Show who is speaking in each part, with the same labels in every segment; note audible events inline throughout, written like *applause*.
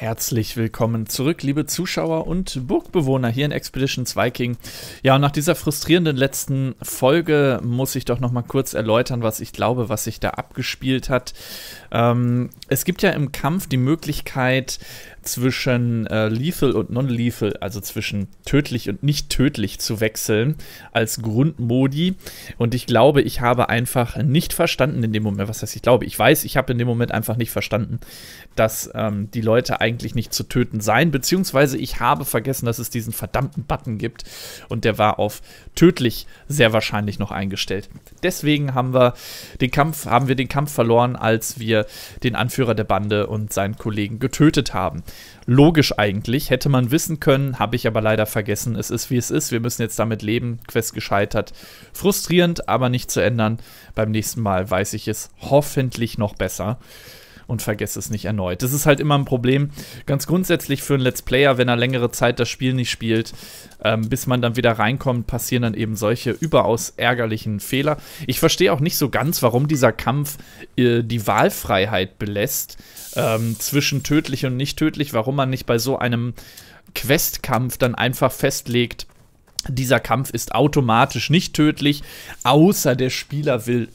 Speaker 1: Herzlich willkommen zurück, liebe Zuschauer und Burgbewohner hier in Expeditions Viking. Ja, und nach dieser frustrierenden letzten Folge muss ich doch nochmal kurz erläutern, was ich glaube, was sich da abgespielt hat. Ähm, es gibt ja im Kampf die Möglichkeit zwischen äh, Lethal und Non-Lethal, also zwischen tödlich und nicht tödlich zu wechseln als Grundmodi. Und ich glaube, ich habe einfach nicht verstanden in dem Moment, was heißt ich glaube, ich weiß, ich habe in dem Moment einfach nicht verstanden, dass ähm, die Leute eigentlich eigentlich nicht zu töten sein, beziehungsweise ich habe vergessen, dass es diesen verdammten Button gibt und der war auf tödlich sehr wahrscheinlich noch eingestellt. Deswegen haben wir den Kampf, haben wir den Kampf verloren, als wir den Anführer der Bande und seinen Kollegen getötet haben. Logisch eigentlich, hätte man wissen können, habe ich aber leider vergessen. Es ist wie es ist, wir müssen jetzt damit leben, Quest gescheitert. Frustrierend, aber nicht zu ändern. Beim nächsten Mal weiß ich es hoffentlich noch besser und vergesse es nicht erneut. Das ist halt immer ein Problem, ganz grundsätzlich für einen Let's Player, wenn er längere Zeit das Spiel nicht spielt, ähm, bis man dann wieder reinkommt, passieren dann eben solche überaus ärgerlichen Fehler. Ich verstehe auch nicht so ganz, warum dieser Kampf äh, die Wahlfreiheit belässt ähm, zwischen tödlich und nicht tödlich, warum man nicht bei so einem Questkampf dann einfach festlegt, dieser Kampf ist automatisch nicht tödlich, außer der Spieler will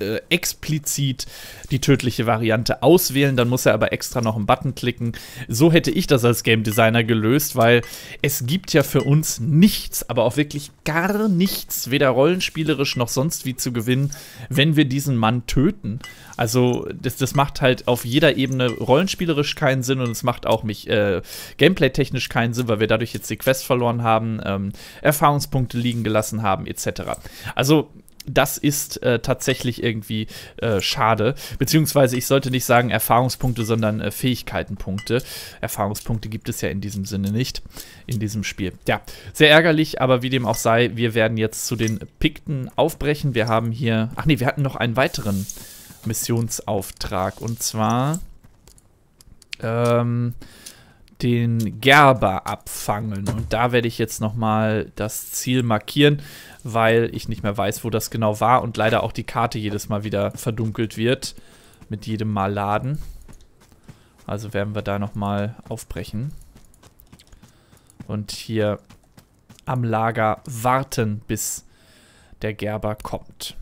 Speaker 1: äh, explizit die tödliche Variante auswählen, dann muss er aber extra noch einen Button klicken. So hätte ich das als Game Designer gelöst, weil es gibt ja für uns nichts, aber auch wirklich gar nichts, weder rollenspielerisch noch sonst wie zu gewinnen, wenn wir diesen Mann töten. Also das, das macht halt auf jeder Ebene rollenspielerisch keinen Sinn und es macht auch mich äh, gameplay-technisch keinen Sinn, weil wir dadurch jetzt die Quest verloren haben, ähm, Erfahrungspunkte liegen gelassen haben, etc. Also das ist äh, tatsächlich irgendwie äh, schade. Beziehungsweise ich sollte nicht sagen Erfahrungspunkte, sondern äh, Fähigkeitenpunkte. Erfahrungspunkte gibt es ja in diesem Sinne nicht in diesem Spiel. Ja, sehr ärgerlich, aber wie dem auch sei, wir werden jetzt zu den Pikten aufbrechen. Wir haben hier, ach nee, wir hatten noch einen weiteren Missionsauftrag und zwar ähm, den Gerber abfangen. Und da werde ich jetzt nochmal das Ziel markieren weil ich nicht mehr weiß, wo das genau war und leider auch die Karte jedes Mal wieder verdunkelt wird mit jedem Mal laden. Also werden wir da nochmal aufbrechen. Und hier am Lager warten, bis der Gerber kommt.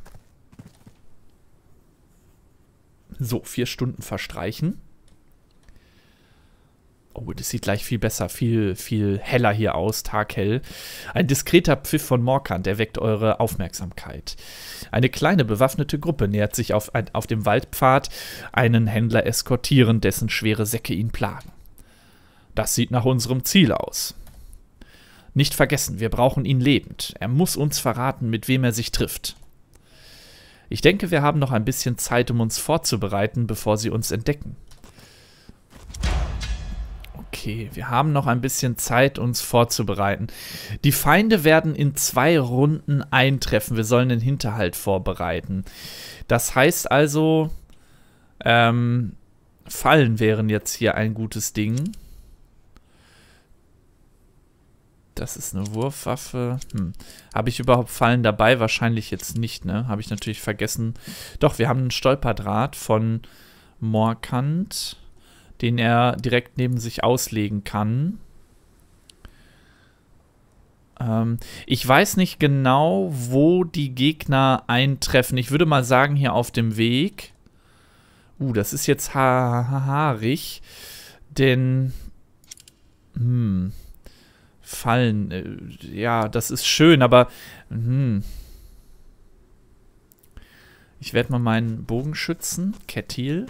Speaker 1: So, vier Stunden verstreichen. Oh, das sieht gleich viel besser, viel, viel heller hier aus, taghell. Ein diskreter Pfiff von Morkant erweckt eure Aufmerksamkeit. Eine kleine bewaffnete Gruppe nähert sich auf, ein, auf dem Waldpfad, einen Händler eskortieren, dessen schwere Säcke ihn plagen. Das sieht nach unserem Ziel aus. Nicht vergessen, wir brauchen ihn lebend. Er muss uns verraten, mit wem er sich trifft. Ich denke, wir haben noch ein bisschen Zeit, um uns vorzubereiten, bevor sie uns entdecken. Okay, wir haben noch ein bisschen Zeit, uns vorzubereiten. Die Feinde werden in zwei Runden eintreffen. Wir sollen den Hinterhalt vorbereiten. Das heißt also, ähm, Fallen wären jetzt hier ein gutes Ding. Das ist eine Wurfwaffe. Hm. Habe ich überhaupt Fallen dabei? Wahrscheinlich jetzt nicht, ne? Habe ich natürlich vergessen. Doch, wir haben einen Stolperdraht von Morkant den er direkt neben sich auslegen kann. Ähm, ich weiß nicht genau, wo die Gegner eintreffen. Ich würde mal sagen, hier auf dem Weg. Uh, das ist jetzt ha ha haarig, denn... Hm, Fallen, äh, ja, das ist schön, aber... Hm. Ich werde mal meinen Bogen schützen. Kettil,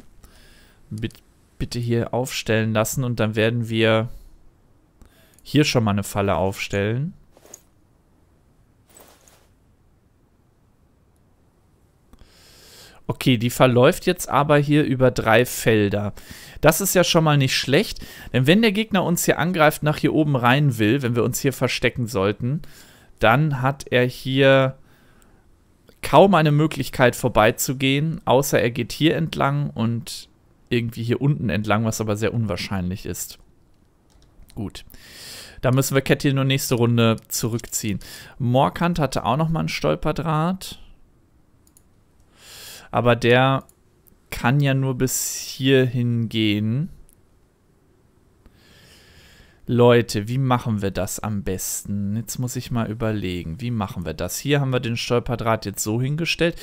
Speaker 1: mit bitte hier aufstellen lassen und dann werden wir hier schon mal eine Falle aufstellen. Okay, die verläuft jetzt aber hier über drei Felder. Das ist ja schon mal nicht schlecht, denn wenn der Gegner uns hier angreift, nach hier oben rein will, wenn wir uns hier verstecken sollten, dann hat er hier kaum eine Möglichkeit vorbeizugehen, außer er geht hier entlang und irgendwie hier unten entlang, was aber sehr unwahrscheinlich ist. Gut. Da müssen wir Cat nur nächste Runde zurückziehen. Morkant hatte auch nochmal ein Stolperdraht. Aber der kann ja nur bis hierhin gehen. Leute, wie machen wir das am besten? Jetzt muss ich mal überlegen, wie machen wir das? Hier haben wir den Stolperdraht jetzt so hingestellt.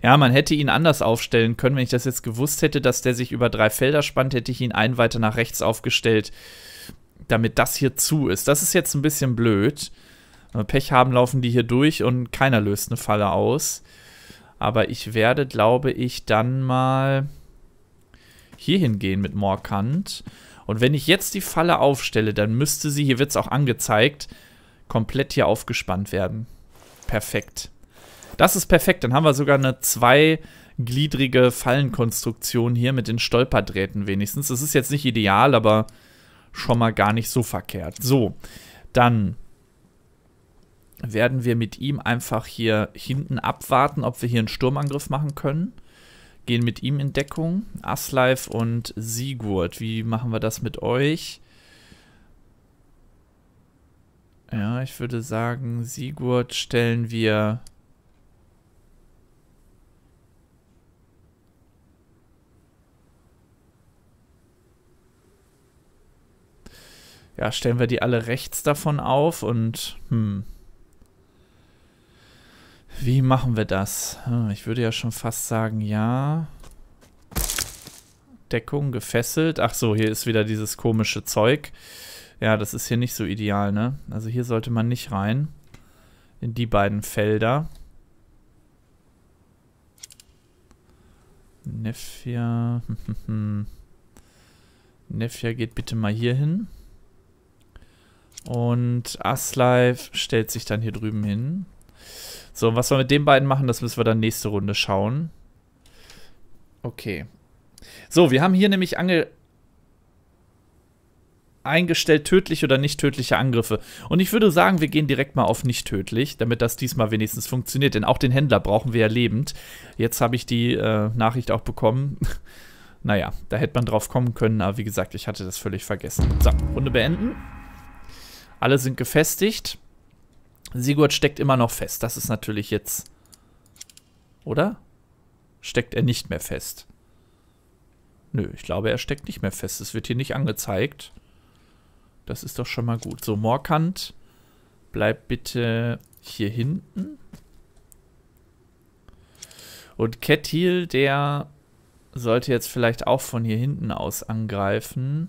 Speaker 1: Ja, man hätte ihn anders aufstellen können. Wenn ich das jetzt gewusst hätte, dass der sich über drei Felder spannt, hätte ich ihn einen weiter nach rechts aufgestellt, damit das hier zu ist. Das ist jetzt ein bisschen blöd. Wenn wir Pech haben, laufen die hier durch und keiner löst eine Falle aus. Aber ich werde, glaube ich, dann mal hier hingehen mit Morkant. Und wenn ich jetzt die Falle aufstelle, dann müsste sie, hier wird es auch angezeigt, komplett hier aufgespannt werden. Perfekt. Das ist perfekt. Dann haben wir sogar eine zweigliedrige Fallenkonstruktion hier mit den Stolperdrähten wenigstens. Das ist jetzt nicht ideal, aber schon mal gar nicht so verkehrt. So, dann werden wir mit ihm einfach hier hinten abwarten, ob wir hier einen Sturmangriff machen können gehen mit ihm in Deckung. Aslife und Sigurd, wie machen wir das mit euch? Ja, ich würde sagen, Sigurd stellen wir... Ja, stellen wir die alle rechts davon auf und... Hm. Wie machen wir das? Hm, ich würde ja schon fast sagen, ja. Deckung, gefesselt. Ach so, hier ist wieder dieses komische Zeug. Ja, das ist hier nicht so ideal, ne? Also hier sollte man nicht rein. In die beiden Felder. Nefja. Hm, hm, Nefja geht bitte mal hier hin. Und Aslife stellt sich dann hier drüben hin. So, und was wir mit den beiden machen, das müssen wir dann nächste Runde schauen. Okay. So, wir haben hier nämlich ange eingestellt tödliche oder nicht tödliche Angriffe. Und ich würde sagen, wir gehen direkt mal auf nicht tödlich, damit das diesmal wenigstens funktioniert. Denn auch den Händler brauchen wir ja lebend. Jetzt habe ich die äh, Nachricht auch bekommen. *laughs* naja, da hätte man drauf kommen können, aber wie gesagt, ich hatte das völlig vergessen. So, Runde beenden. Alle sind gefestigt. Sigurd steckt immer noch fest. Das ist natürlich jetzt. Oder? Steckt er nicht mehr fest? Nö, ich glaube, er steckt nicht mehr fest. Es wird hier nicht angezeigt. Das ist doch schon mal gut. So, Morkant, bleib bitte hier hinten. Und Kettil, der sollte jetzt vielleicht auch von hier hinten aus angreifen.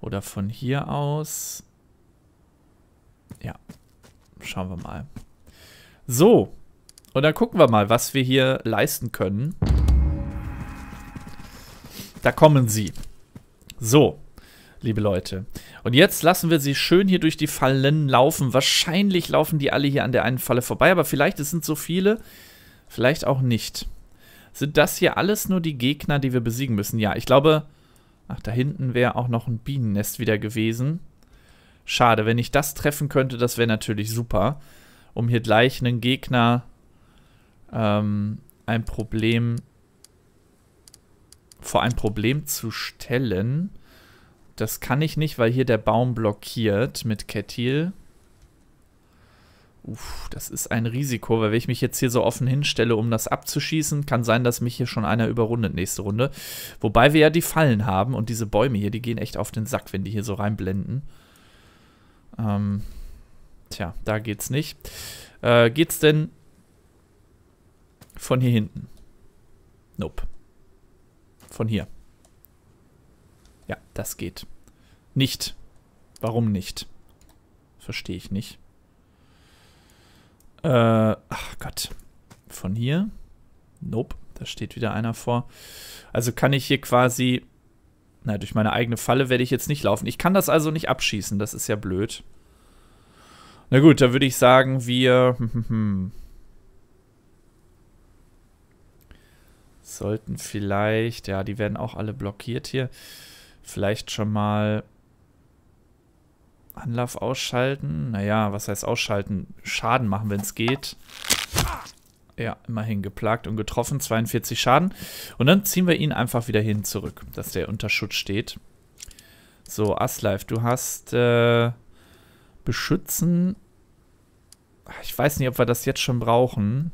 Speaker 1: Oder von hier aus. Ja, schauen wir mal. So, und dann gucken wir mal, was wir hier leisten können. Da kommen sie. So, liebe Leute. Und jetzt lassen wir sie schön hier durch die Fallen laufen. Wahrscheinlich laufen die alle hier an der einen Falle vorbei, aber vielleicht, es sind so viele, vielleicht auch nicht. Sind das hier alles nur die Gegner, die wir besiegen müssen? Ja, ich glaube, ach, da hinten wäre auch noch ein Bienennest wieder gewesen. Schade, wenn ich das treffen könnte, das wäre natürlich super, um hier gleich einen Gegner ähm, ein Problem vor ein Problem zu stellen. Das kann ich nicht, weil hier der Baum blockiert mit Ketil. Uff, das ist ein Risiko, weil wenn ich mich jetzt hier so offen hinstelle, um das abzuschießen, kann sein, dass mich hier schon einer überrundet nächste Runde. Wobei wir ja die Fallen haben und diese Bäume hier, die gehen echt auf den Sack, wenn die hier so reinblenden. Ähm, tja, da geht's nicht. Äh, geht's denn von hier hinten? Nope. Von hier. Ja, das geht. Nicht. Warum nicht? Verstehe ich nicht. Äh, ach Gott. Von hier? Nope. Da steht wieder einer vor. Also kann ich hier quasi na, durch meine eigene Falle werde ich jetzt nicht laufen. Ich kann das also nicht abschießen, das ist ja blöd. Na gut, da würde ich sagen, wir *laughs* sollten vielleicht, ja, die werden auch alle blockiert hier, vielleicht schon mal Anlauf ausschalten. Naja, was heißt ausschalten? Schaden machen, wenn es geht ja, immerhin geplagt und getroffen, 42 Schaden. Und dann ziehen wir ihn einfach wieder hin zurück, dass der unter Schutz steht. So, Aslife, du hast äh, Beschützen. Ich weiß nicht, ob wir das jetzt schon brauchen.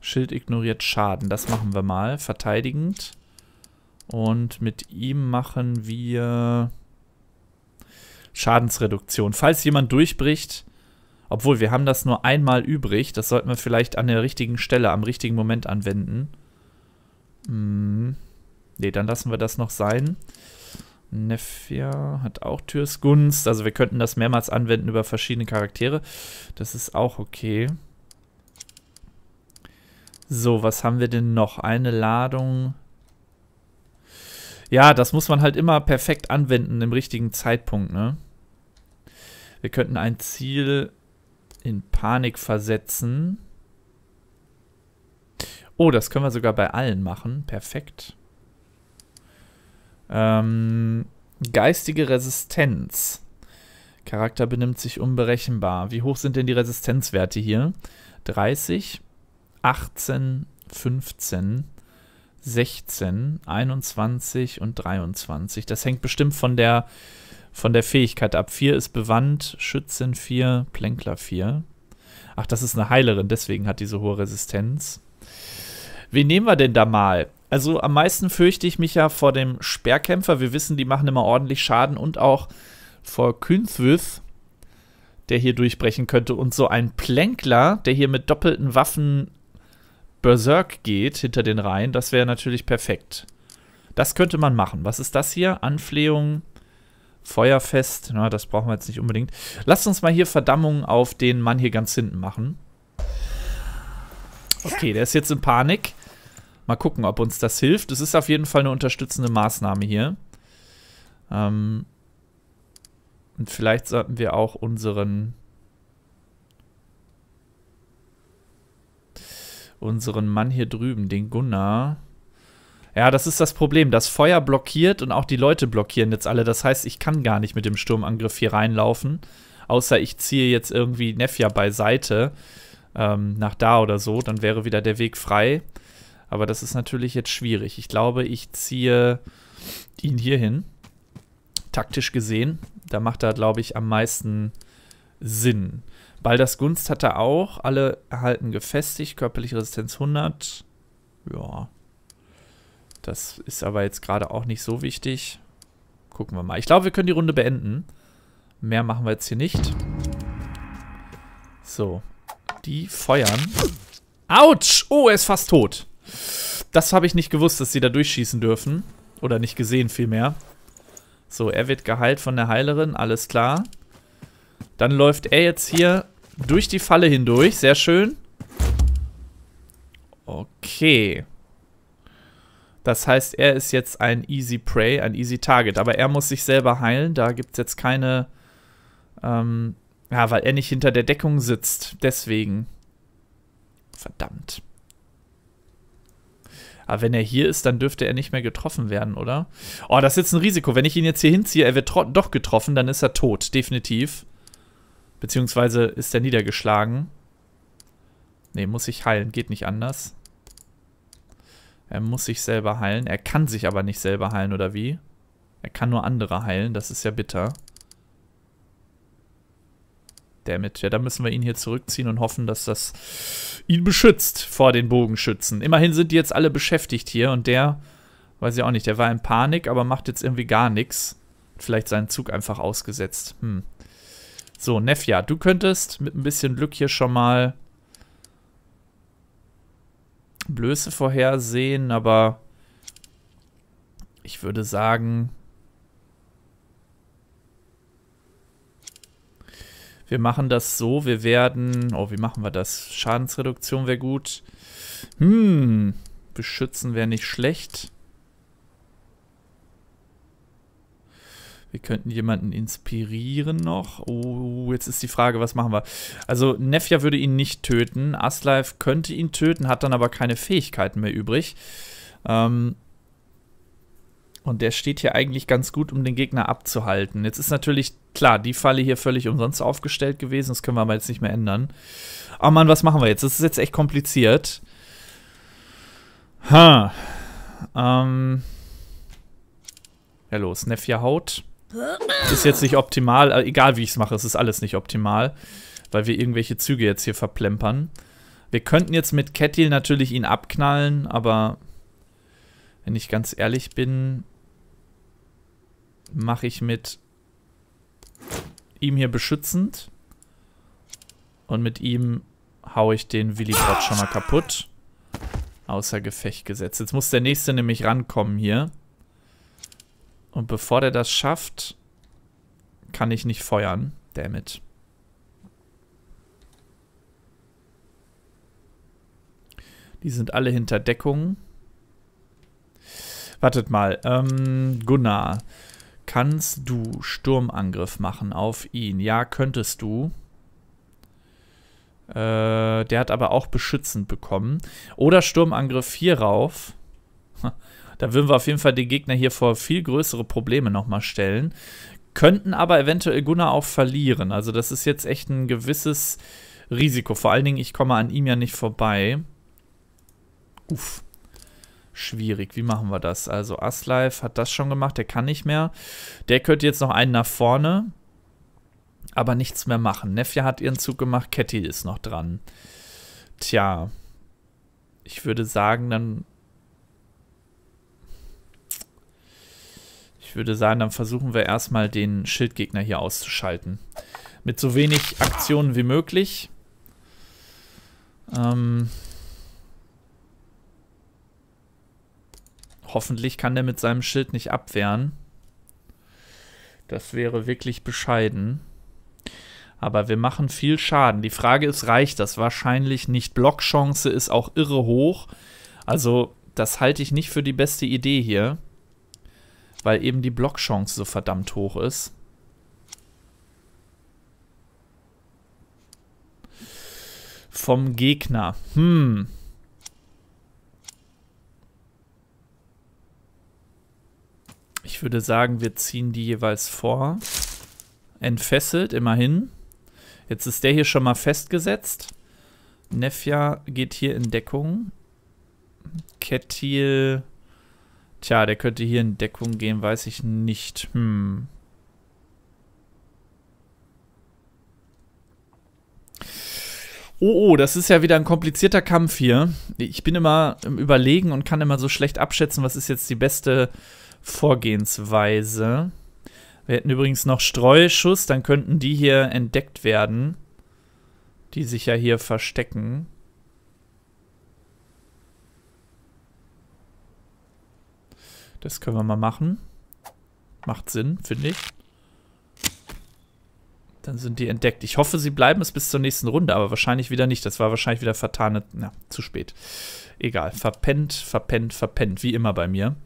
Speaker 1: Schild ignoriert Schaden, das machen wir mal. Verteidigend. Und mit ihm machen wir Schadensreduktion. Falls jemand durchbricht, obwohl, wir haben das nur einmal übrig. Das sollten wir vielleicht an der richtigen Stelle, am richtigen Moment anwenden. Hm. Ne, dann lassen wir das noch sein. Nefia hat auch Türsgunst. Also wir könnten das mehrmals anwenden über verschiedene Charaktere. Das ist auch okay. So, was haben wir denn noch? Eine Ladung. Ja, das muss man halt immer perfekt anwenden im richtigen Zeitpunkt, ne? Wir könnten ein Ziel in Panik versetzen. Oh, das können wir sogar bei allen machen. Perfekt. Ähm, geistige Resistenz. Charakter benimmt sich unberechenbar. Wie hoch sind denn die Resistenzwerte hier? 30, 18, 15, 16, 21 und 23. Das hängt bestimmt von der von der Fähigkeit ab. 4 ist bewandt, Schützen 4, Plänkler 4. Ach, das ist eine Heilerin, deswegen hat die so hohe Resistenz. Wen nehmen wir denn da mal? Also am meisten fürchte ich mich ja vor dem Sperrkämpfer. Wir wissen, die machen immer ordentlich Schaden und auch vor Künzwith, der hier durchbrechen könnte. Und so ein Plänkler, der hier mit doppelten Waffen Berserk geht hinter den Reihen, das wäre natürlich perfekt. Das könnte man machen. Was ist das hier? Anflehung Feuerfest, na, das brauchen wir jetzt nicht unbedingt. Lasst uns mal hier Verdammung auf den Mann hier ganz hinten machen. Okay, der ist jetzt in Panik. Mal gucken, ob uns das hilft. Es ist auf jeden Fall eine unterstützende Maßnahme hier. Ähm und vielleicht sollten wir auch unseren unseren Mann hier drüben, den Gunnar, ja, das ist das Problem. Das Feuer blockiert und auch die Leute blockieren jetzt alle. Das heißt, ich kann gar nicht mit dem Sturmangriff hier reinlaufen. Außer ich ziehe jetzt irgendwie Nefja beiseite. Ähm, nach da oder so. Dann wäre wieder der Weg frei. Aber das ist natürlich jetzt schwierig. Ich glaube, ich ziehe ihn hier hin. Taktisch gesehen. Da macht er, glaube ich, am meisten Sinn. Balders Gunst hat er auch. Alle erhalten gefestigt. Körperliche Resistenz 100. Ja, das ist aber jetzt gerade auch nicht so wichtig. Gucken wir mal. Ich glaube, wir können die Runde beenden. Mehr machen wir jetzt hier nicht. So. Die feuern. Autsch! Oh, er ist fast tot. Das habe ich nicht gewusst, dass sie da durchschießen dürfen. Oder nicht gesehen vielmehr. So, er wird geheilt von der Heilerin. Alles klar. Dann läuft er jetzt hier durch die Falle hindurch. Sehr schön. Okay. Okay. Das heißt, er ist jetzt ein Easy Prey, ein Easy Target. Aber er muss sich selber heilen. Da gibt es jetzt keine. Ähm, ja, weil er nicht hinter der Deckung sitzt. Deswegen. Verdammt. Aber wenn er hier ist, dann dürfte er nicht mehr getroffen werden, oder? Oh, das ist jetzt ein Risiko. Wenn ich ihn jetzt hier hinziehe, er wird doch getroffen, dann ist er tot. Definitiv. Beziehungsweise ist er niedergeschlagen. Ne, muss ich heilen. Geht nicht anders. Er muss sich selber heilen. Er kann sich aber nicht selber heilen, oder wie? Er kann nur andere heilen. Das ist ja bitter. Damit. Ja, dann müssen wir ihn hier zurückziehen und hoffen, dass das ihn beschützt vor den Bogenschützen. Immerhin sind die jetzt alle beschäftigt hier und der, weiß ich auch nicht, der war in Panik, aber macht jetzt irgendwie gar nichts. Vielleicht seinen Zug einfach ausgesetzt. Hm. So, Nefja, du könntest mit ein bisschen Glück hier schon mal Blöße vorhersehen, aber ich würde sagen, wir machen das so, wir werden, oh, wie machen wir das? Schadensreduktion wäre gut. Hm, beschützen wäre nicht schlecht. Wir könnten jemanden inspirieren noch. Oh, jetzt ist die Frage, was machen wir? Also Nefja würde ihn nicht töten. Aslife könnte ihn töten, hat dann aber keine Fähigkeiten mehr übrig. Ähm und der steht hier eigentlich ganz gut, um den Gegner abzuhalten. Jetzt ist natürlich, klar, die Falle hier völlig umsonst aufgestellt gewesen. Das können wir aber jetzt nicht mehr ändern. Oh Mann, was machen wir jetzt? Das ist jetzt echt kompliziert. Ha. Ähm. Ja, los. Nefja haut. Ist jetzt nicht optimal, äh, egal wie ich es mache, es ist alles nicht optimal, weil wir irgendwelche Züge jetzt hier verplempern. Wir könnten jetzt mit Kettil natürlich ihn abknallen, aber wenn ich ganz ehrlich bin, mache ich mit ihm hier beschützend und mit ihm haue ich den Willibrod schon mal kaputt. Außer Gefecht gesetzt. Jetzt muss der nächste nämlich rankommen hier. Und bevor der das schafft, kann ich nicht feuern. Damit. Die sind alle hinter Deckung. Wartet mal. Ähm, Gunnar, kannst du Sturmangriff machen auf ihn? Ja, könntest du. Äh, der hat aber auch beschützend bekommen. Oder Sturmangriff hierauf. Da würden wir auf jeden Fall den Gegner hier vor viel größere Probleme nochmal stellen. Könnten aber eventuell Gunnar auch verlieren. Also das ist jetzt echt ein gewisses Risiko. Vor allen Dingen, ich komme an ihm ja nicht vorbei. Uff. Schwierig. Wie machen wir das? Also Aslife hat das schon gemacht. Der kann nicht mehr. Der könnte jetzt noch einen nach vorne. Aber nichts mehr machen. Nefja hat ihren Zug gemacht. Ketty ist noch dran. Tja. Ich würde sagen, dann würde sagen, dann versuchen wir erstmal den Schildgegner hier auszuschalten. Mit so wenig Aktionen wie möglich. Ähm Hoffentlich kann der mit seinem Schild nicht abwehren. Das wäre wirklich bescheiden. Aber wir machen viel Schaden. Die Frage ist, reicht das? Wahrscheinlich nicht. Blockchance ist auch irre hoch. Also, das halte ich nicht für die beste Idee hier weil eben die Blockchance so verdammt hoch ist. Vom Gegner. Hm. Ich würde sagen, wir ziehen die jeweils vor. Entfesselt, immerhin. Jetzt ist der hier schon mal festgesetzt. Nefja geht hier in Deckung. Kettil... Tja, der könnte hier in Deckung gehen, weiß ich nicht. Hm. Oh, oh, das ist ja wieder ein komplizierter Kampf hier. Ich bin immer im Überlegen und kann immer so schlecht abschätzen, was ist jetzt die beste Vorgehensweise. Wir hätten übrigens noch Streuschuss, dann könnten die hier entdeckt werden, die sich ja hier verstecken. Das können wir mal machen. Macht Sinn, finde ich. Dann sind die entdeckt. Ich hoffe, sie bleiben es bis zur nächsten Runde, aber wahrscheinlich wieder nicht. Das war wahrscheinlich wieder vertane. Na, zu spät. Egal. Verpennt, verpennt, verpennt. Wie immer bei mir.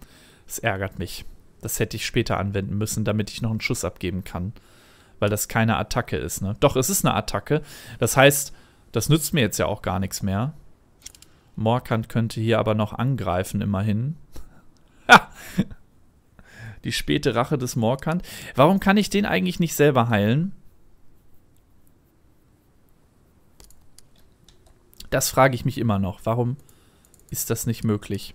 Speaker 1: Das ärgert mich. Das hätte ich später anwenden müssen, damit ich noch einen Schuss abgeben kann. Weil das keine Attacke ist, ne? Doch, es ist eine Attacke. Das heißt, das nützt mir jetzt ja auch gar nichts mehr. Morkant könnte hier aber noch angreifen, immerhin. *laughs* Die späte Rache des Morkant. Warum kann ich den eigentlich nicht selber heilen? Das frage ich mich immer noch. Warum ist das nicht möglich?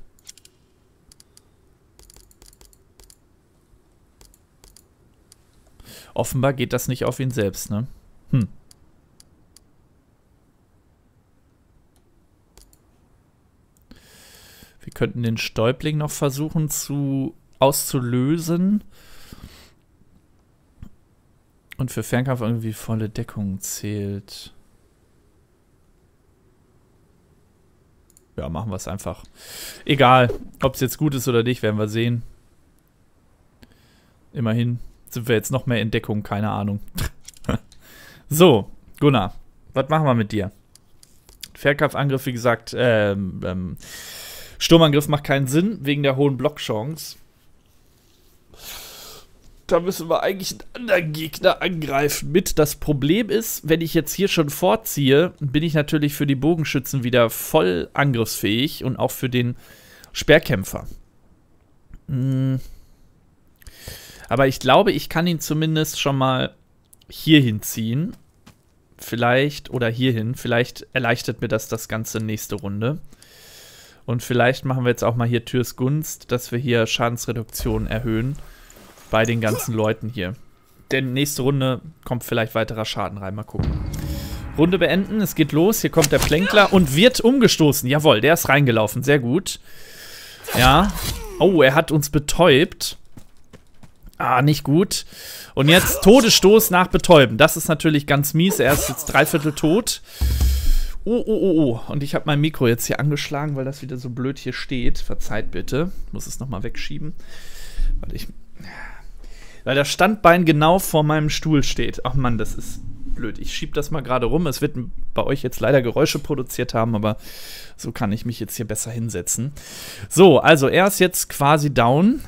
Speaker 1: Offenbar geht das nicht auf ihn selbst, ne? Hm. Wir könnten den Stäubling noch versuchen zu auszulösen. Und für Fernkampf irgendwie volle Deckung zählt. Ja, machen wir es einfach. Egal, ob es jetzt gut ist oder nicht, werden wir sehen. Immerhin sind wir jetzt noch mehr in Deckung, keine Ahnung. *laughs* so, Gunnar, was machen wir mit dir? Fernkampfangriff, wie gesagt, ähm, ähm, Sturmangriff macht keinen Sinn wegen der hohen Blockchance. Da müssen wir eigentlich einen anderen Gegner angreifen mit. Das Problem ist, wenn ich jetzt hier schon vorziehe, bin ich natürlich für die Bogenschützen wieder voll angriffsfähig und auch für den Sperrkämpfer. Hm. Aber ich glaube, ich kann ihn zumindest schon mal hier hinziehen. Vielleicht, oder hierhin. Vielleicht erleichtert mir das das Ganze nächste Runde. Und vielleicht machen wir jetzt auch mal hier Türs Gunst, dass wir hier Schadensreduktion erhöhen bei den ganzen Leuten hier. Denn nächste Runde kommt vielleicht weiterer Schaden rein. Mal gucken. Runde beenden, es geht los. Hier kommt der Plänkler und wird umgestoßen. Jawohl, der ist reingelaufen. Sehr gut. Ja. Oh, er hat uns betäubt. Ah, nicht gut. Und jetzt Todesstoß nach Betäuben. Das ist natürlich ganz mies. Er ist jetzt dreiviertel tot. Oh, oh, oh, oh. Und ich habe mein Mikro jetzt hier angeschlagen, weil das wieder so blöd hier steht. Verzeiht bitte. Ich muss es nochmal wegschieben. Weil ich. Weil das Standbein genau vor meinem Stuhl steht. Ach Mann, das ist blöd. Ich schiebe das mal gerade rum. Es wird bei euch jetzt leider Geräusche produziert haben, aber so kann ich mich jetzt hier besser hinsetzen. So, also er ist jetzt quasi down.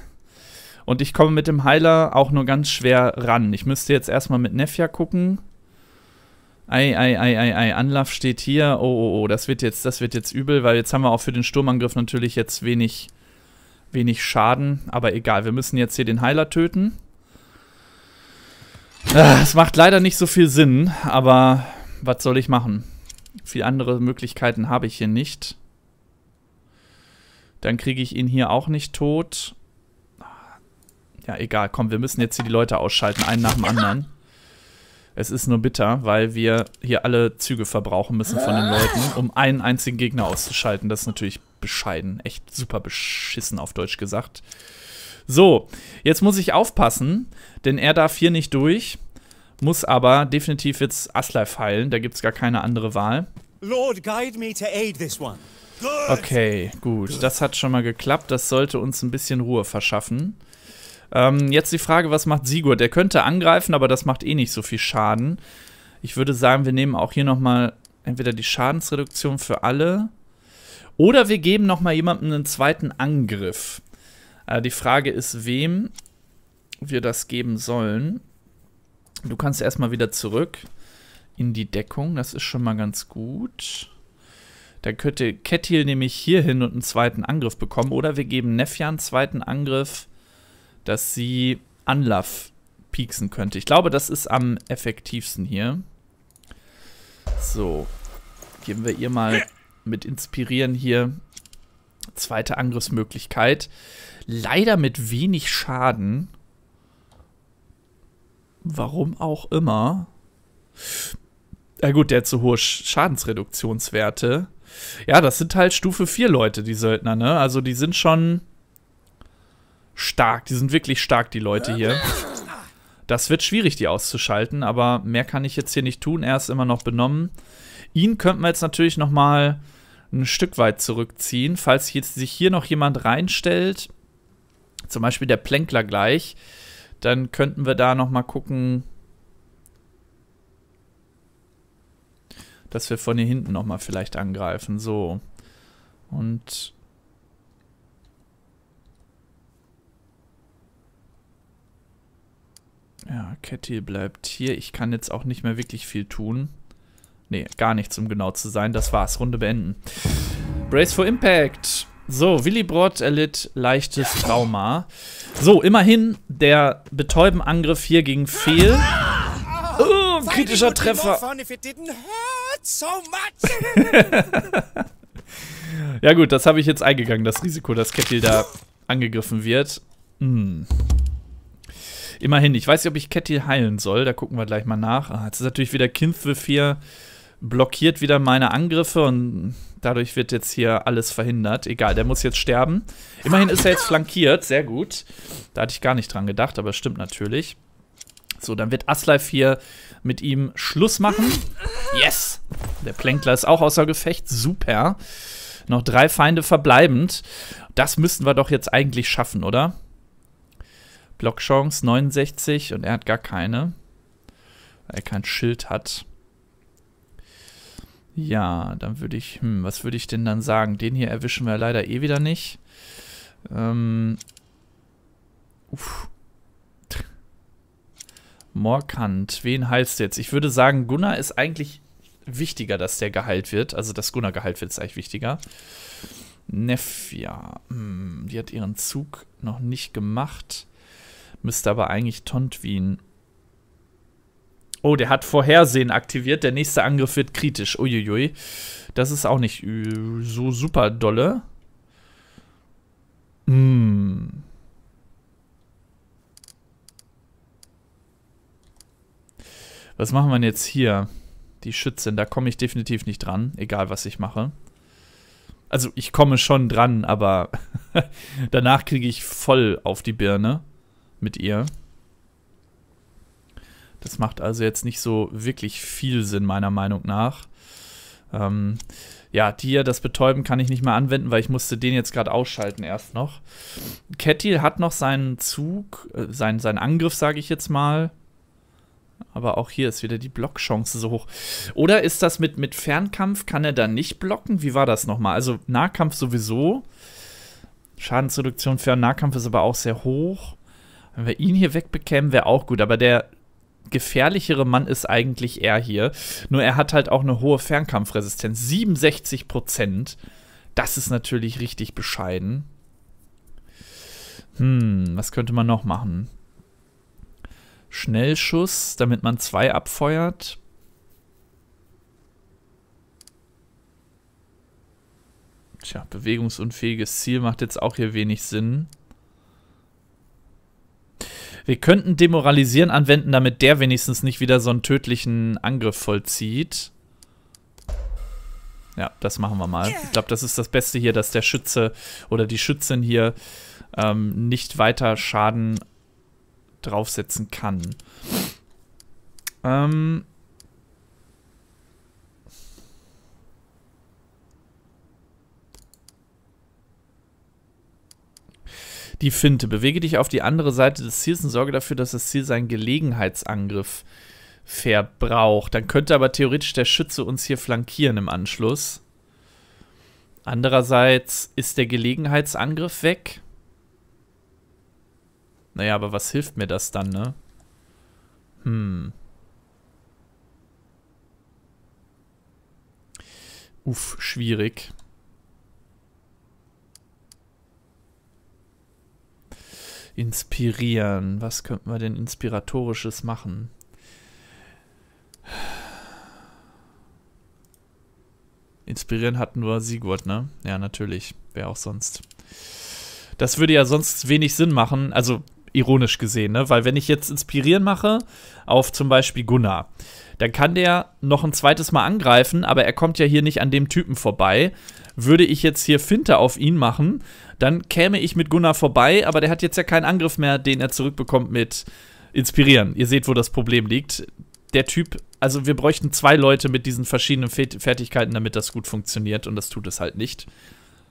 Speaker 1: Und ich komme mit dem Heiler auch nur ganz schwer ran. Ich müsste jetzt erstmal mit Nefja gucken. Ei, ei, ei, ei, ei, Anlauf steht hier. Oh, oh, oh, das wird jetzt, das wird jetzt übel, weil jetzt haben wir auch für den Sturmangriff natürlich jetzt wenig, wenig Schaden. Aber egal, wir müssen jetzt hier den Heiler töten. Äh, es macht leider nicht so viel Sinn, aber was soll ich machen? Viel andere Möglichkeiten habe ich hier nicht. Dann kriege ich ihn hier auch nicht tot. Ja, egal. Komm, wir müssen jetzt hier die Leute ausschalten, einen nach dem anderen. Es ist nur bitter, weil wir hier alle Züge verbrauchen müssen von den ah. Leuten, um einen einzigen Gegner auszuschalten. Das ist natürlich bescheiden. Echt super beschissen auf Deutsch gesagt. So, jetzt muss ich aufpassen, denn er darf hier nicht durch. Muss aber definitiv jetzt Aslife heilen. Da gibt es gar keine andere Wahl. Lord, guide me to aid this one. Okay, gut. Das hat schon mal geklappt. Das sollte uns ein bisschen Ruhe verschaffen. Ähm, jetzt die Frage, was macht Sigurd? Der könnte angreifen, aber das macht eh nicht so viel Schaden. Ich würde sagen, wir nehmen auch hier nochmal entweder die Schadensreduktion für alle oder wir geben nochmal jemandem einen zweiten Angriff. Äh, die Frage ist, wem wir das geben sollen. Du kannst erstmal wieder zurück in die Deckung. Das ist schon mal ganz gut. Dann könnte Ketil nämlich hier hin und einen zweiten Angriff bekommen. Oder wir geben Nefjan einen zweiten Angriff dass sie Anlauf pieksen könnte. Ich glaube, das ist am effektivsten hier. So. Geben wir ihr mal mit Inspirieren hier. Zweite Angriffsmöglichkeit. Leider mit wenig Schaden. Warum auch immer. Na gut, der hat zu hohe Schadensreduktionswerte. Ja, das sind halt Stufe 4 Leute, die Söldner, ne? Also die sind schon stark. Die sind wirklich stark, die Leute hier. Das wird schwierig, die auszuschalten, aber mehr kann ich jetzt hier nicht tun. Er ist immer noch benommen. Ihn könnten wir jetzt natürlich nochmal ein Stück weit zurückziehen. Falls jetzt sich hier noch jemand reinstellt, zum Beispiel der Plänkler gleich, dann könnten wir da nochmal gucken, dass wir von hier hinten nochmal vielleicht angreifen. So. Und Ja, Kettil bleibt hier. Ich kann jetzt auch nicht mehr wirklich viel tun. Nee, gar nichts, um genau zu sein. Das war's. Runde beenden. Brace for Impact. So, Willy Brott erlitt leichtes Trauma. So, immerhin, der Betäubenangriff hier gegen fehl. Oh, kritischer Treffer. *laughs* ja gut, das habe ich jetzt eingegangen, das Risiko, dass Kettil da angegriffen wird. Hm. Immerhin, ich weiß nicht, ob ich Ketty heilen soll, da gucken wir gleich mal nach. Ah, jetzt ist natürlich wieder Kinthwif hier, blockiert wieder meine Angriffe und dadurch wird jetzt hier alles verhindert. Egal, der muss jetzt sterben. Immerhin ist er jetzt flankiert, sehr gut. Da hatte ich gar nicht dran gedacht, aber stimmt natürlich. So, dann wird Aslife hier mit ihm Schluss machen. Yes! Der Plänkler ist auch außer Gefecht. Super. Noch drei Feinde verbleibend. Das müssten wir doch jetzt eigentlich schaffen, oder? Blockchance 69 und er hat gar keine, weil er kein Schild hat. Ja, dann würde ich, hm, was würde ich denn dann sagen? Den hier erwischen wir leider eh wieder nicht. Ähm, uff. *laughs* Morkant, wen heilst du jetzt? Ich würde sagen, Gunnar ist eigentlich wichtiger, dass der geheilt wird. Also dass Gunnar geheilt wird, ist eigentlich wichtiger. Nefja, hm, die hat ihren Zug noch nicht gemacht. Müsste aber eigentlich Tontwin. Oh, der hat Vorhersehen aktiviert. Der nächste Angriff wird kritisch. Uiuiui. Das ist auch nicht so super dolle. Hm. Was machen wir denn jetzt hier? Die Schützen, da komme ich definitiv nicht dran, egal was ich mache. Also ich komme schon dran, aber *laughs* danach kriege ich voll auf die Birne mit ihr. Das macht also jetzt nicht so wirklich viel Sinn, meiner Meinung nach. Ähm, ja, hier, das Betäuben kann ich nicht mehr anwenden, weil ich musste den jetzt gerade ausschalten erst noch. Kettil hat noch seinen Zug, äh, seinen, seinen Angriff, sage ich jetzt mal. Aber auch hier ist wieder die Blockchance so hoch. Oder ist das mit, mit Fernkampf? Kann er da nicht blocken? Wie war das nochmal? Also Nahkampf sowieso. Schadensreduktion für Nahkampf ist aber auch sehr hoch. Wenn wir ihn hier wegbekämen, wäre auch gut. Aber der gefährlichere Mann ist eigentlich er hier. Nur er hat halt auch eine hohe Fernkampfresistenz. 67 Prozent. Das ist natürlich richtig bescheiden. Hm, was könnte man noch machen? Schnellschuss, damit man zwei abfeuert. Tja, bewegungsunfähiges Ziel macht jetzt auch hier wenig Sinn. Wir könnten Demoralisieren anwenden, damit der wenigstens nicht wieder so einen tödlichen Angriff vollzieht. Ja, das machen wir mal. Ich glaube, das ist das Beste hier, dass der Schütze oder die Schützin hier ähm, nicht weiter Schaden draufsetzen kann. Ähm, Die Finte. Bewege dich auf die andere Seite des Ziels und sorge dafür, dass das Ziel seinen Gelegenheitsangriff verbraucht. Dann könnte aber theoretisch der Schütze uns hier flankieren im Anschluss. Andererseits ist der Gelegenheitsangriff weg. Naja, aber was hilft mir das dann, ne? Hm. Uff, schwierig. Inspirieren. Was könnten wir denn inspiratorisches machen? Inspirieren hat nur Sigurd, ne? Ja, natürlich. Wer auch sonst. Das würde ja sonst wenig Sinn machen. Also ironisch gesehen, ne? Weil wenn ich jetzt inspirieren mache auf zum Beispiel Gunnar, dann kann der noch ein zweites Mal angreifen, aber er kommt ja hier nicht an dem Typen vorbei würde ich jetzt hier Finte auf ihn machen, dann käme ich mit Gunnar vorbei, aber der hat jetzt ja keinen Angriff mehr, den er zurückbekommt mit Inspirieren. Ihr seht, wo das Problem liegt. Der Typ, also wir bräuchten zwei Leute mit diesen verschiedenen Fertigkeiten, damit das gut funktioniert und das tut es halt nicht.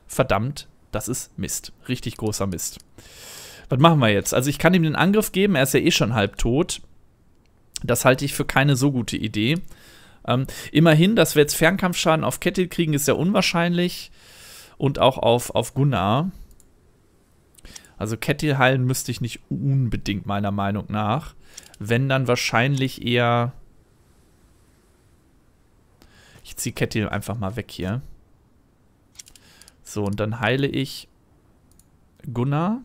Speaker 1: Verdammt, das ist Mist. Richtig großer Mist. Was machen wir jetzt? Also ich kann ihm den Angriff geben, er ist ja eh schon halb tot. Das halte ich für keine so gute Idee. Ähm, immerhin, dass wir jetzt Fernkampfschaden auf Kettil kriegen, ist ja unwahrscheinlich. Und auch auf, auf Gunnar. Also Kettil heilen müsste ich nicht unbedingt, meiner Meinung nach. Wenn, dann wahrscheinlich eher... Ich ziehe Kettil einfach mal weg hier. So, und dann heile ich Gunnar.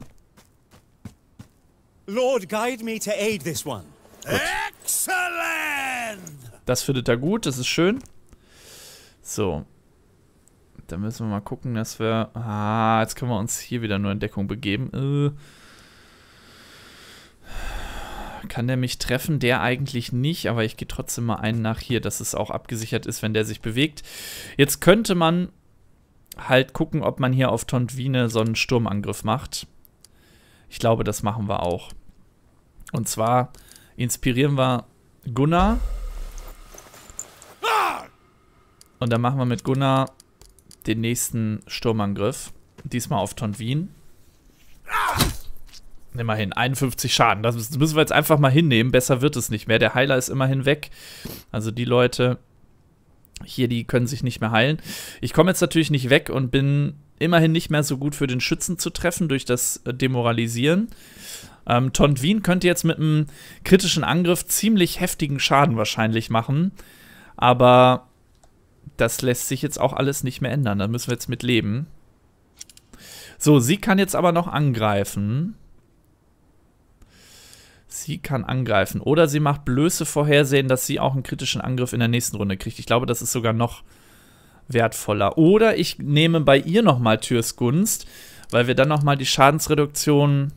Speaker 1: Lord, guide me to aid this one. Gut. Excellent! Das findet er gut, das ist schön. So. Dann müssen wir mal gucken, dass wir... Ah, jetzt können wir uns hier wieder nur in Deckung begeben. Äh. Kann der mich treffen? Der eigentlich nicht, aber ich gehe trotzdem mal einen nach hier, dass es auch abgesichert ist, wenn der sich bewegt. Jetzt könnte man halt gucken, ob man hier auf Tontwine so einen Sturmangriff macht. Ich glaube, das machen wir auch. Und zwar inspirieren wir Gunnar und dann machen wir mit Gunnar den nächsten Sturmangriff. Diesmal auf Tonwin. Immerhin 51 Schaden. Das müssen wir jetzt einfach mal hinnehmen. Besser wird es nicht mehr. Der Heiler ist immerhin weg. Also die Leute hier, die können sich nicht mehr heilen. Ich komme jetzt natürlich nicht weg und bin immerhin nicht mehr so gut für den Schützen zu treffen durch das äh, Demoralisieren. Ähm, Tondwin könnte jetzt mit einem kritischen Angriff ziemlich heftigen Schaden wahrscheinlich machen. Aber das lässt sich jetzt auch alles nicht mehr ändern. Da müssen wir jetzt mit leben. So, sie kann jetzt aber noch angreifen. Sie kann angreifen. Oder sie macht Blöße vorhersehen, dass sie auch einen kritischen Angriff in der nächsten Runde kriegt. Ich glaube, das ist sogar noch wertvoller. Oder ich nehme bei ihr nochmal Türs Gunst, weil wir dann nochmal die Schadensreduktion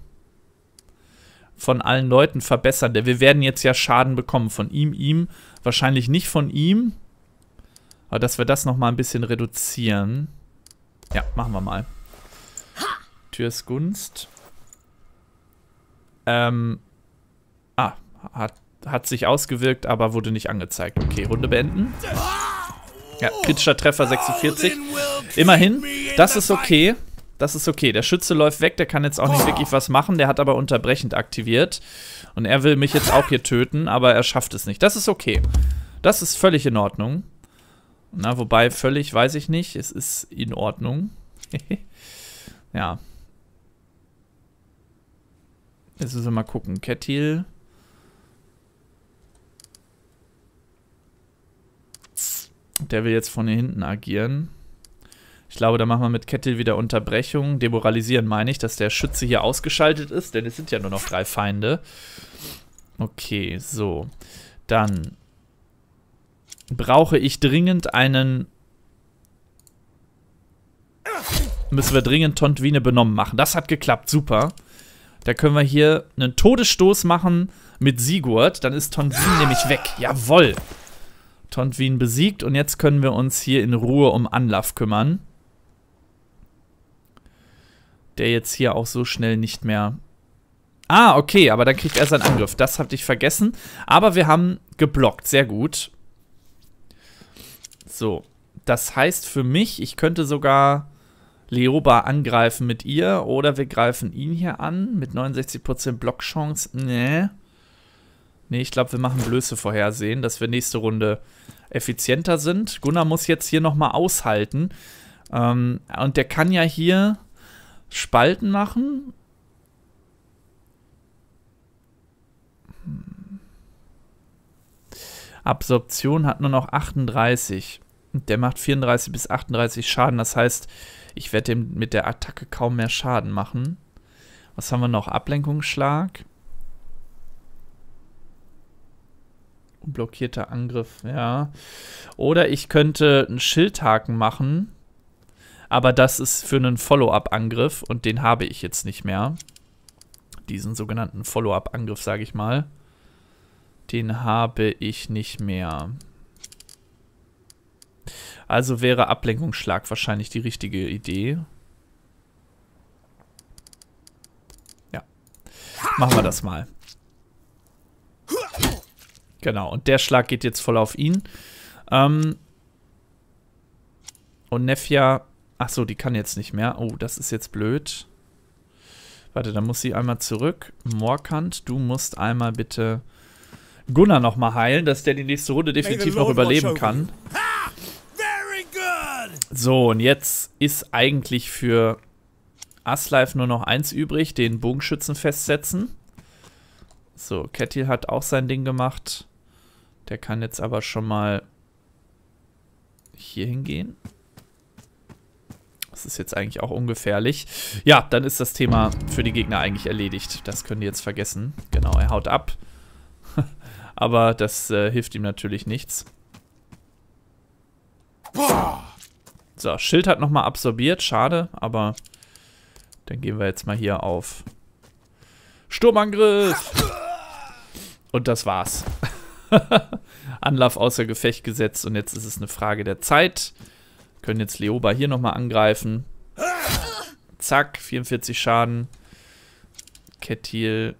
Speaker 1: von allen Leuten verbessern. Denn wir werden jetzt ja Schaden bekommen. Von ihm, ihm, wahrscheinlich nicht von ihm. Aber dass wir das nochmal ein bisschen reduzieren. Ja, machen wir mal. Tür ist Gunst. Ähm. Ah, hat, hat sich ausgewirkt, aber wurde nicht angezeigt. Okay, Runde beenden. Ja, kritischer Treffer 46. Immerhin, das ist okay. Das ist okay. Der Schütze läuft weg, der kann jetzt auch nicht wirklich was machen. Der hat aber unterbrechend aktiviert. Und er will mich jetzt auch hier töten, aber er schafft es nicht. Das ist okay. Das ist völlig in Ordnung. Na, wobei völlig weiß ich nicht. Es ist in Ordnung. *laughs* ja. Jetzt müssen wir mal gucken. Kettil. Der will jetzt von hier hinten agieren. Ich glaube, da machen wir mit Kettil wieder Unterbrechung. Demoralisieren meine ich, dass der Schütze hier ausgeschaltet ist, denn es sind ja nur noch drei Feinde. Okay, so. Dann brauche ich dringend einen... Müssen wir dringend Tontwine benommen machen. Das hat geklappt, super. Da können wir hier einen Todesstoß machen mit Sigurd. Dann ist Tontwin nämlich weg. Jawoll. Tontwin besiegt. Und jetzt können wir uns hier in Ruhe um Anlaf kümmern. Der jetzt hier auch so schnell nicht mehr... Ah, okay. Aber dann kriegt er seinen Angriff. Das hatte ich vergessen. Aber wir haben geblockt. Sehr gut. So, das heißt für mich, ich könnte sogar Leoba angreifen mit ihr oder wir greifen ihn hier an mit 69% Blockchance. Nee. Nee, ich glaube, wir machen Blöße vorhersehen, dass wir nächste Runde effizienter sind. Gunnar muss jetzt hier nochmal aushalten. Ähm, und der kann ja hier Spalten machen. Hm. Absorption hat nur noch 38. Der macht 34 bis 38 Schaden. Das heißt, ich werde dem mit der Attacke kaum mehr Schaden machen. Was haben wir noch? Ablenkungsschlag. Blockierter Angriff, ja. Oder ich könnte einen Schildhaken machen. Aber das ist für einen Follow-up-Angriff und den habe ich jetzt nicht mehr. Diesen sogenannten Follow-up-Angriff, sage ich mal. Den habe ich nicht mehr. Also wäre Ablenkungsschlag wahrscheinlich die richtige Idee. Ja. Machen wir das mal. Genau, und der Schlag geht jetzt voll auf ihn. Ähm und Nefja... Achso, die kann jetzt nicht mehr. Oh, das ist jetzt blöd. Warte, dann muss sie einmal zurück. Morkant, du musst einmal bitte Gunnar nochmal heilen, dass der die nächste Runde definitiv noch überleben kann. Ha! So, und jetzt ist eigentlich für Aslife nur noch eins übrig, den Bogenschützen festsetzen. So, Kettil hat auch sein Ding gemacht. Der kann jetzt aber schon mal hier hingehen. Das ist jetzt eigentlich auch ungefährlich. Ja, dann ist das Thema für die Gegner eigentlich erledigt. Das können die jetzt vergessen. Genau, er haut ab. *laughs* aber das äh, hilft ihm natürlich nichts. Boah! So, Schild hat nochmal absorbiert. Schade, aber dann gehen wir jetzt mal hier auf Sturmangriff. Und das war's. *laughs* Anlauf außer Gefecht gesetzt und jetzt ist es eine Frage der Zeit. Wir können jetzt Leoba hier nochmal angreifen. Zack, 44 Schaden. Ketil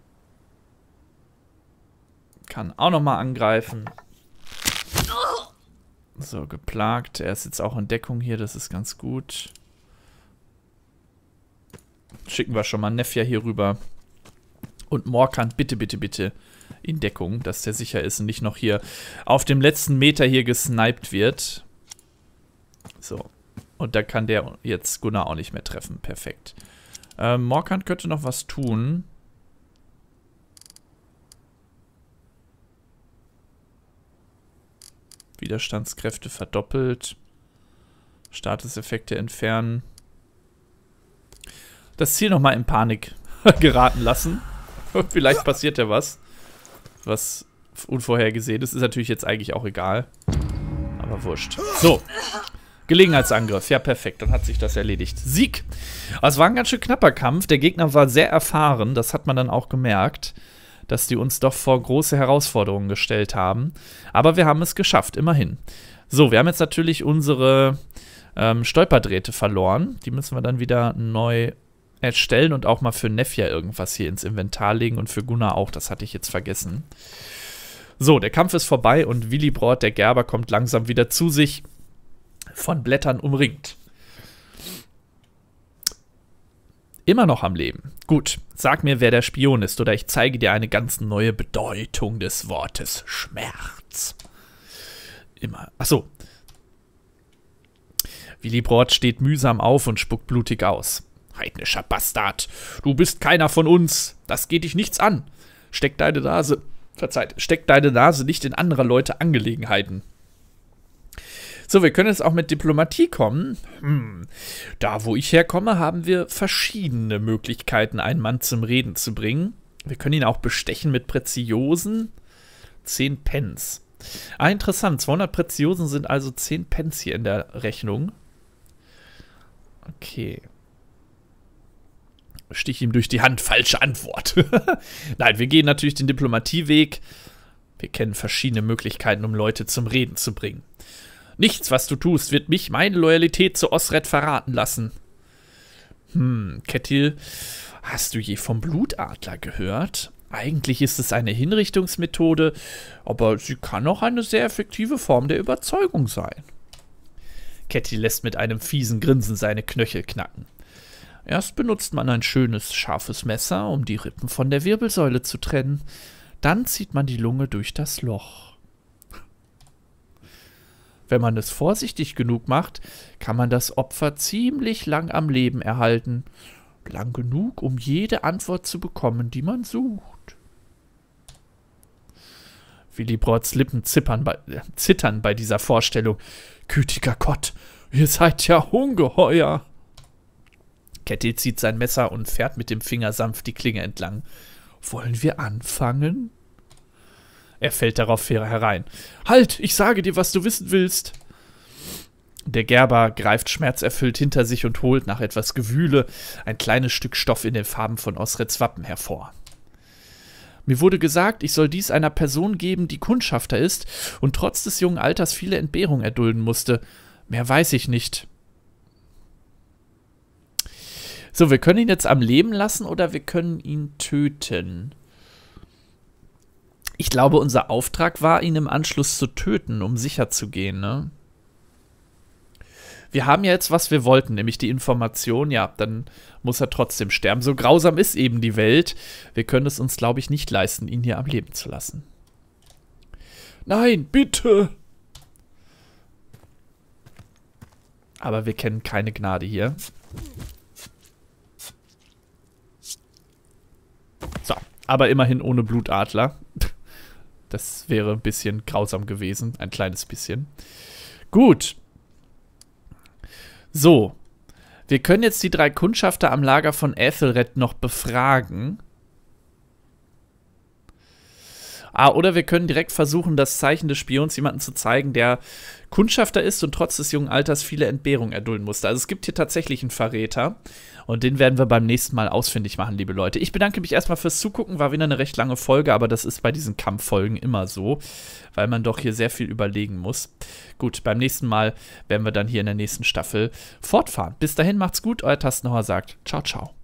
Speaker 1: kann auch nochmal angreifen. So, geplagt. Er ist jetzt auch in Deckung hier, das ist ganz gut. Schicken wir schon mal Nefja hier rüber. Und Morkan, bitte, bitte, bitte in Deckung, dass der sicher ist und nicht noch hier auf dem letzten Meter hier gesniped wird. So. Und da kann der jetzt Gunnar auch nicht mehr treffen. Perfekt. Ähm, Morkan könnte noch was tun. Widerstandskräfte verdoppelt. Statuseffekte entfernen. Das Ziel nochmal in Panik *laughs* geraten lassen. *laughs* Vielleicht passiert ja was. Was unvorhergesehen ist. Ist natürlich jetzt eigentlich auch egal. Aber wurscht. So. Gelegenheitsangriff. Ja, perfekt. Dann hat sich das erledigt. Sieg. Es also, war ein ganz schön knapper Kampf. Der Gegner war sehr erfahren. Das hat man dann auch gemerkt dass die uns doch vor große Herausforderungen gestellt haben. Aber wir haben es geschafft, immerhin. So, wir haben jetzt natürlich unsere ähm, Stolperdrähte verloren. Die müssen wir dann wieder neu erstellen und auch mal für Nefja irgendwas hier ins Inventar legen und für Gunnar auch. Das hatte ich jetzt vergessen. So, der Kampf ist vorbei und Willibrord, der Gerber, kommt langsam wieder zu sich, von Blättern umringt. immer noch am Leben. Gut, sag mir, wer der Spion ist, oder ich zeige dir eine ganz neue Bedeutung des Wortes Schmerz. Immer. Achso. Willi Brod steht mühsam auf und spuckt blutig aus. Heidnischer Bastard, du bist keiner von uns. Das geht dich nichts an. Steck deine Nase, verzeiht, steck deine Nase nicht in anderer Leute Angelegenheiten. So, wir können jetzt auch mit Diplomatie kommen. Hm. Da, wo ich herkomme, haben wir verschiedene Möglichkeiten, einen Mann zum Reden zu bringen. Wir können ihn auch bestechen mit Preziosen. 10 Pence. Ah, interessant. 200 Preziosen sind also 10 Pence hier in der Rechnung. Okay. Stich ihm durch die Hand. Falsche Antwort. *laughs* Nein, wir gehen natürlich den Diplomatieweg. Wir kennen verschiedene Möglichkeiten, um Leute zum Reden zu bringen. Nichts, was du tust, wird mich meine Loyalität zu Osred verraten lassen. Hm, Kettil, hast du je vom Blutadler gehört? Eigentlich ist es eine Hinrichtungsmethode, aber sie kann auch eine sehr effektive Form der Überzeugung sein. Ketty lässt mit einem fiesen Grinsen seine Knöchel knacken. Erst benutzt man ein schönes, scharfes Messer, um die Rippen von der Wirbelsäule zu trennen. Dann zieht man die Lunge durch das Loch. Wenn man es vorsichtig genug macht, kann man das Opfer ziemlich lang am Leben erhalten. Lang genug, um jede Antwort zu bekommen, die man sucht. Willibrots Lippen bei, äh, zittern bei dieser Vorstellung. Gütiger Gott, ihr seid ja ungeheuer. Kettil zieht sein Messer und fährt mit dem Finger sanft die Klinge entlang. Wollen wir anfangen? Er fällt darauf herein. Halt, ich sage dir, was du wissen willst. Der Gerber greift schmerzerfüllt hinter sich und holt nach etwas Gewühle ein kleines Stück Stoff in den Farben von Osreds Wappen hervor. Mir wurde gesagt, ich soll dies einer Person geben, die Kundschafter ist und trotz des jungen Alters viele Entbehrungen erdulden musste. Mehr weiß ich nicht. So, wir können ihn jetzt am Leben lassen oder wir können ihn töten. Ich glaube, unser Auftrag war, ihn im Anschluss zu töten, um sicher zu gehen, ne? Wir haben ja jetzt, was wir wollten, nämlich die Information, ja, dann muss er trotzdem sterben. So grausam ist eben die Welt. Wir können es uns, glaube ich, nicht leisten, ihn hier am Leben zu lassen. Nein, bitte! Aber wir kennen keine Gnade hier. So, aber immerhin ohne Blutadler. Das wäre ein bisschen grausam gewesen. Ein kleines bisschen. Gut. So. Wir können jetzt die drei Kundschafter am Lager von Ethelred noch befragen. Ah, oder wir können direkt versuchen, das Zeichen des Spions jemanden zu zeigen, der Kundschafter ist und trotz des jungen Alters viele Entbehrungen erdulden musste. Also es gibt hier tatsächlich einen Verräter und den werden wir beim nächsten Mal ausfindig machen, liebe Leute. Ich bedanke mich erstmal fürs Zugucken, war wieder eine recht lange Folge, aber das ist bei diesen Kampffolgen immer so, weil man doch hier sehr viel überlegen muss. Gut, beim nächsten Mal werden wir dann hier in der nächsten Staffel fortfahren. Bis dahin macht's gut, euer Tastenhauer sagt ciao, ciao.